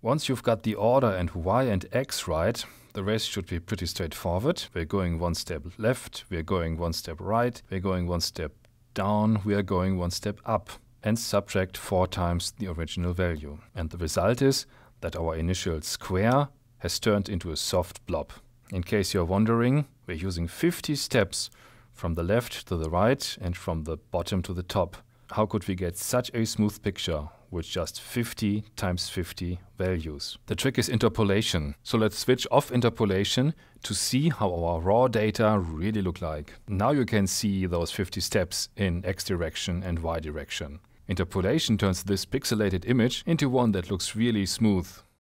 Once you've got the order and y and x right, the rest should be pretty straightforward. We're going one step left, we're going one step right, we're going one step down, we are going one step up, and subtract four times the original value. And the result is that our initial square has turned into a soft blob. In case you're wondering, we're using 50 steps from the left to the right and from the bottom to the top how could we get such a smooth picture with just 50 times 50 values? The trick is interpolation. So let's switch off interpolation to see how our raw data really look like. Now you can see those 50 steps in X direction and Y direction. Interpolation turns this pixelated image into one that looks really smooth